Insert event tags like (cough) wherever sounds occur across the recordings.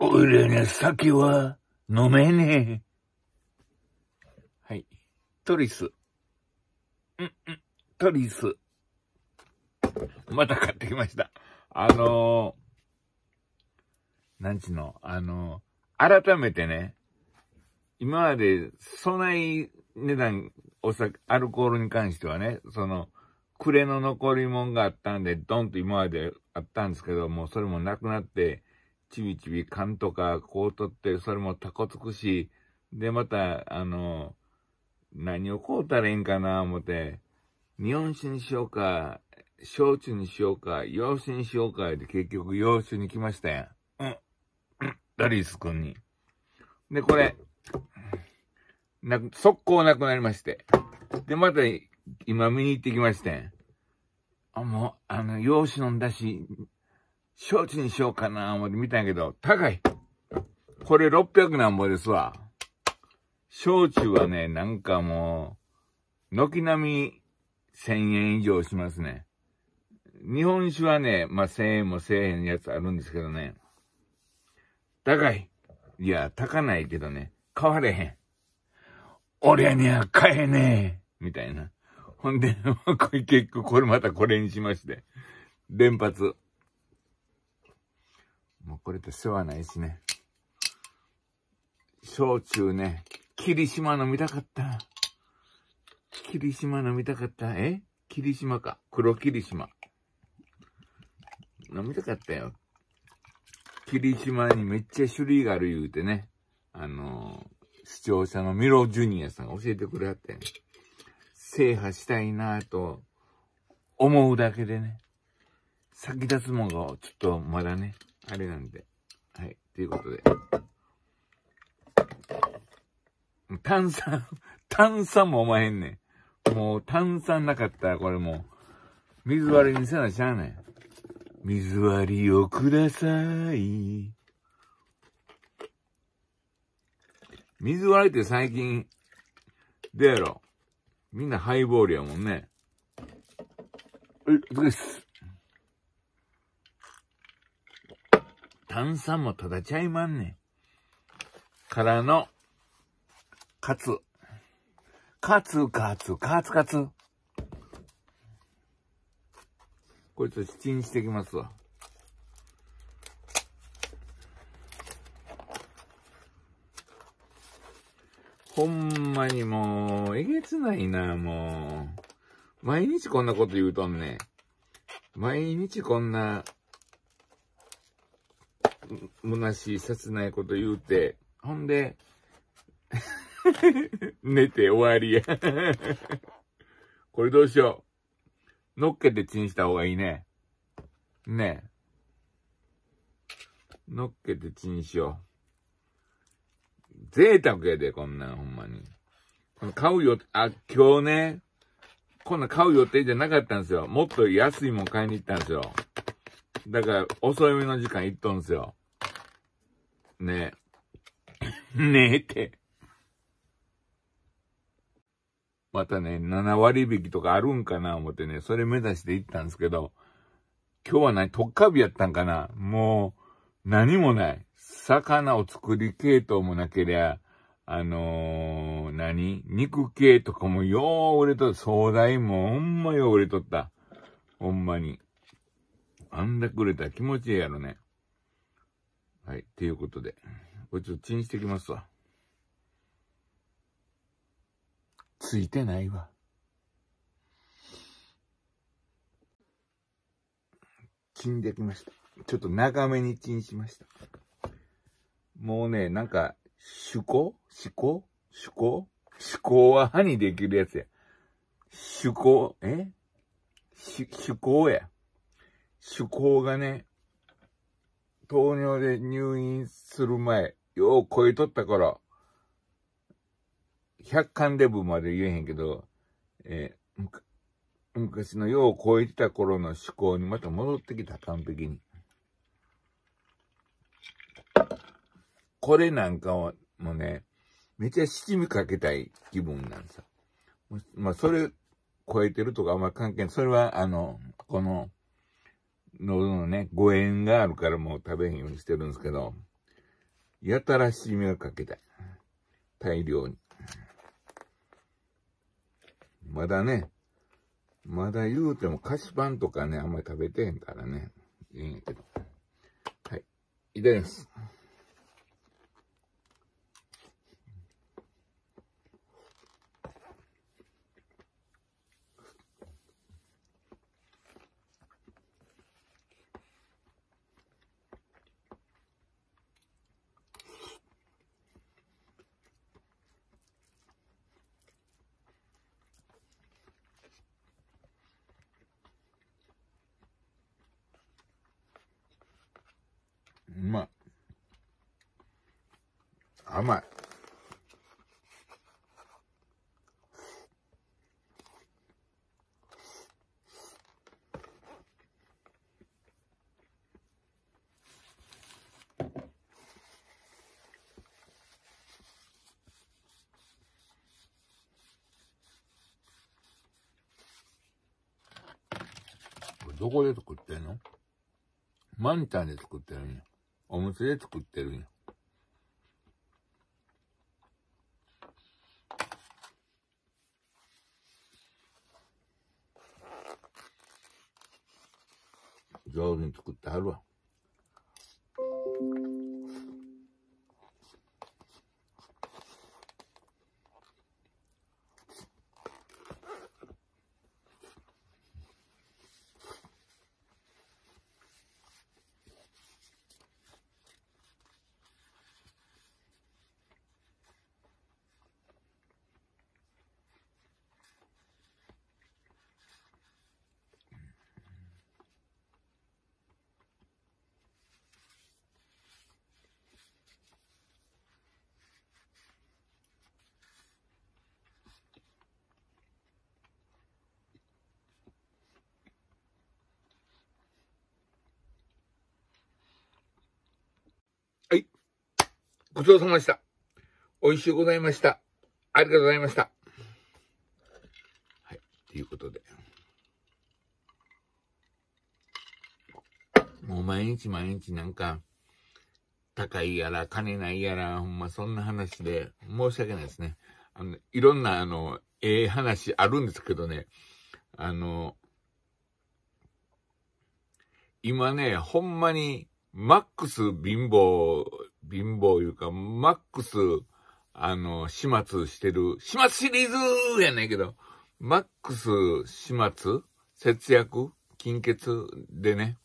おいらに酒は飲めねえ。はい。トリス。うんうん、トリス。また買ってきました。あのー、なんちの、あのー、改めてね、今まで、そない値段、お酒、アルコールに関してはね、その、暮れの残り物があったんで、ドンと今まであったんですけど、もうそれもなくなって、ちびちび缶とかこう取って、それもたこつくし、で、また、あの、何をこうたらいいんかな、思って、日本酒にしようか、焼酎にしようか、洋酒にしようか、で、結局洋酒に来ましたやん。うん。ダリス君に。で、これ、な、速攻なくなりまして。で、また、今見に行ってきましてあ、もう、あの、洋酒飲んだし、承知にしようかな思って見たんやけど、高い。これ600なんぼですわ。焼酎はね、なんかもう、軒並み1000円以上しますね。日本酒はね、まあ、1000円も1000円のやつあるんですけどね。高い。いや、高ないけどね、買われへん。俺には買えねえ。みたいな。ほんで、(laughs) 結局これまたこれにしまして。連発。もうこれと世話ないしね。焼酎ね。霧島飲みたかった。霧島飲みたかった。え霧島か。黒霧島。飲みたかったよ。霧島にめっちゃ種類がある言うてね。あのー、視聴者のミロジュニアさんが教えてくれはったよ、ね。制覇したいなぁと思うだけでね。先立つもんがちょっとまだね。あれなんで。はい。ということで。炭酸、(laughs) 炭酸もおまへんねん。もう炭酸なかったらこれもう、水割りにせなしゃあない。水割りをください。水割りって最近、でやろ。みんなハイボールやもんね。え、です。炭酸もただちゃいまんねん。からの、カツ。カツカツカツカツ。これちょっと七にしてきますわ。ほんまにもう、えげつないな、もう。毎日こんなこと言うとんね。毎日こんな虚しい、切ないこと言うて、ほんで、(laughs) 寝て終わりや (laughs) これどうしよう。乗っけてチンした方がいいね。ねえ。乗っけてチンしよう。贅沢やで、こんなん、ほんまに。買うよ、あ、今日ね、こんな買う予定じゃなかったんですよ。もっと安いもん買いに行ったんですよ。だから、遅いめの時間行っとんすよ。ねえ。(laughs) ねえって。またね、7割引きとかあるんかな思ってね、それ目指して行ったんですけど、今日は何、特価日やったんかなもう、何もない。魚を作り系統もなけりゃ、あのー、何肉系とかもよう売れとった。惣菜もほんまよう売れとった。ほんまに。あんだくれたら気持ちええやろね。はい。ということで、これちょっとチンしてきますわ。ついてないわ。チンできました。ちょっと長めにチンしました。もうね、なんか、趣向趣向趣向趣向は歯にできるやつや。趣向、え趣向や。趣向がね、糖尿で入院する前、よう超えとったから、貫0デブまで言えへんけど、えー、昔のよう超えてた頃の趣向にまた戻ってきた、完璧に。これなんかは、もうね、めちゃ七味かけたい気分なんさ。まあ、それ超えてるとかあんま関係ない。それは、あの、この、のね、ご縁があるからもう食べへんようにしてるんですけど、やたらし味をかけたい。大量に。まだね、まだ言うても菓子パンとかね、あんまり食べてへんからね、いいんやけど。はい。いただきます。甘い。どこで作ってんのマンタンで作ってるんや。おむつで作ってるんや。分作ってあるわ。ごちそうさまでした。美味しゅうございました。ありがとうございました。はい。ということで。もう毎日毎日なんか、高いやら、金ないやら、ほんまそんな話で、申し訳ないですね。あの、いろんな、あの、ええー、話あるんですけどね、あの、今ね、ほんまに、マックス貧乏貧乏いうか、マックス、あの、始末してる、始末シリーズやねんけど、マックス始末、節約、金欠でね、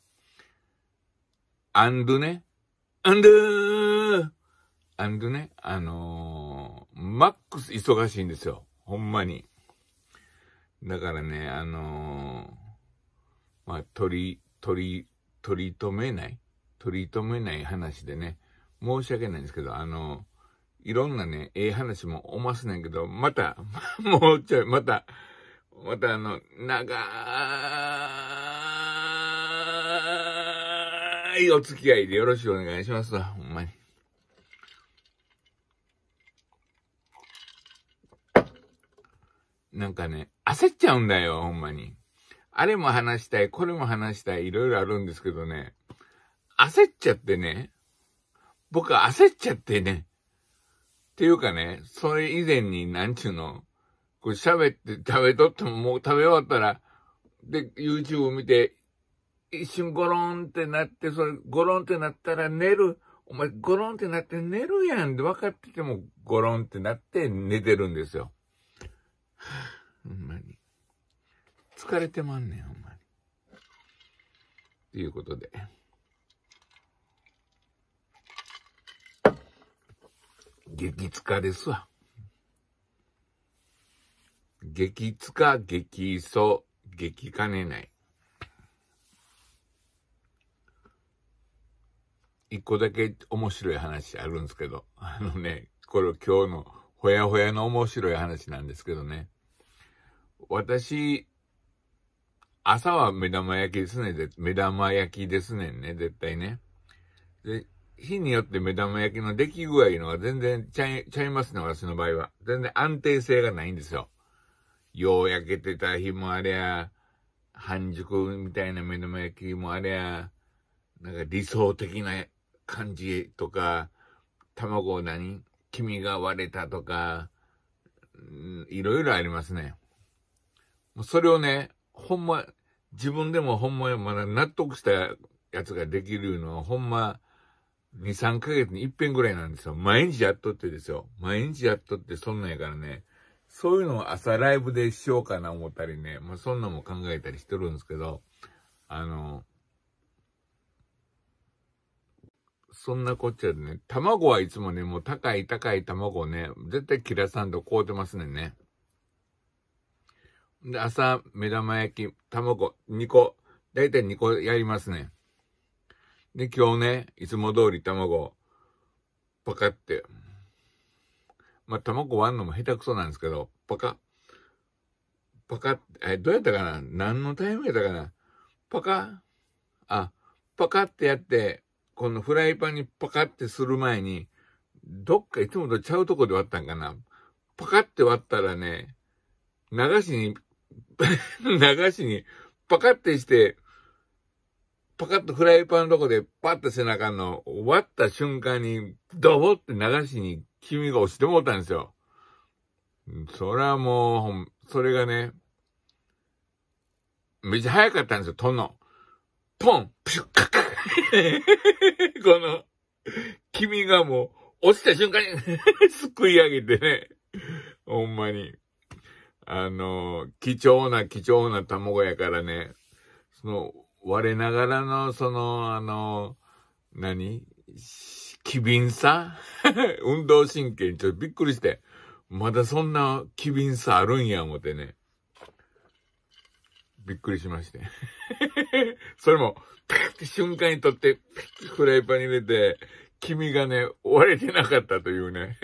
アンドね、アンドーアンドね、あのー、マックス忙しいんですよ。ほんまに。だからね、あのー、まあ、取り、取り、取り留めない、取り留めない話でね、申し訳ないんですけど、あの、いろんなね、ええ話もおますねんけど、また、(laughs) もうちょい、また、またあの、長いお付き合いでよろしくお願いしますわ、ほんまに。なんかね、焦っちゃうんだよ、ほんまに。あれも話したい、これも話したい、いろいろあるんですけどね、焦っちゃってね、僕は焦っちゃってね。っていうかね、それ以前に、なんちゅうの、こう喋って食べとってももう食べ終わったら、で、YouTube 見て、一瞬ゴロンってなって、それ、ゴロンってなったら寝る。お前、ゴロンってなって寝るやんって分かってても、ゴロンってなって寝てるんですよ。ほんまに。疲れてまんねん、ほんまに。ということで。激塚ですわ。激塚、激磯、激かねない。一個だけ面白い話あるんですけど、あのね、これ今日のほやほやの面白い話なんですけどね。私、朝は目玉焼きですね。目玉焼きですねね、絶対ね。で、日によって目玉焼きの出来具合のが全然ちゃい、ちゃいますね、私の場合は。全然安定性がないんですよ。よう焼けてた日もありゃ、半熟みたいな目玉焼きもありゃ、なんか理想的な感じとか、卵何黄身が割れたとか、いろいろありますね。それをね、ほんま、自分でもほんままだ納得したやつができるのはほんま、2、3ヶ月に一遍ぐらいなんですよ。毎日やっとってですよ。毎日やっとってそんなんやからね。そういうのを朝ライブでしようかな思ったりね。まあ、そんなんも考えたりしてるんですけど、あの、そんなこっちゃでね、卵はいつもね、もう高い高い卵をね、絶対キラさんと凍ってますねね。で、朝、目玉焼き、卵、2個、だいたい2個やりますね。で、今日ね、いつも通り卵、パカって。まあ、卵割るのも下手くそなんですけど、パカ。パカって、え、どうやったかな何のタイムやったかなパカあ、パカってやって、このフライパンにパカってする前に、どっかいつもとちゃうとこで割ったんかなパカって割ったらね、流しに、(laughs) 流しに、パカってして、パカッとフライパンのとこでパッと背中の割った瞬間にドボって流しに君が押してもうたんですよ。それはもう、それがね、めっちゃ早かったんですよ、とんの。ポンプシュッカッカッ (laughs) この、君がもう、落ちた瞬間に (laughs) すくい上げてね。ほんまに。あの、貴重な貴重な卵やからね。その、我ながらの、その、あの、何機敏さ (laughs) 運動神経にちょっとびっくりして、まだそんな機敏さあるんや思ってね。びっくりしまして。(laughs) それも、パッて瞬間にとって、パッてフライパンに入れて、君がね、割れてなかったというね。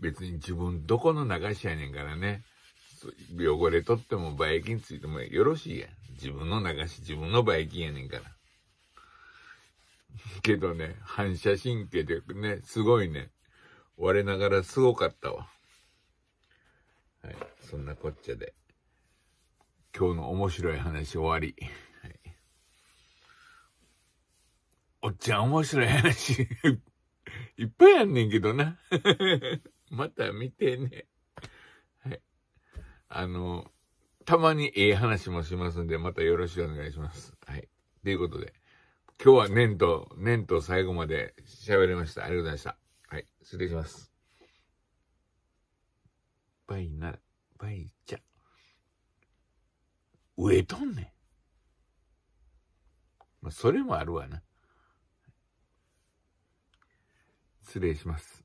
別に自分どこの流しやねんからね。汚れ取ってもばい菌ついてもよろしいやん。自分の流し、自分のばい菌やねんから。(laughs) けどね、反射神経でね、すごいね。我ながらすごかったわ。はい。そんなこっちゃで。今日の面白い話終わり。はい、おっちゃん面白い話 (laughs) いっぱいあんねんけどなまた見てね。はい。あの、たまにええ話もしますんで、またよろしくお願いします。はい。ということで、今日は年と、年と最後まで喋りました。ありがとうございました。はい。失礼します。バイな、バイちゃ。植えとんねん。まあ、それもあるわな。失礼します。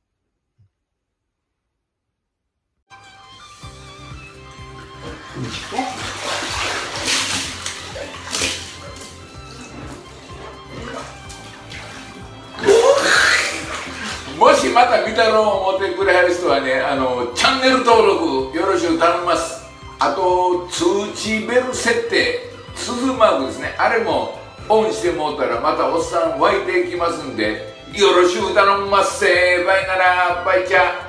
もしまた見たろう思ってくれはる人はねあのチャンネル登録よろしく頼みますあと通知ベル設定鈴マークですねあれもオンしてもうたらまたおっさん湧いていきますんでよろしゅう頼みますせバイならバイチャー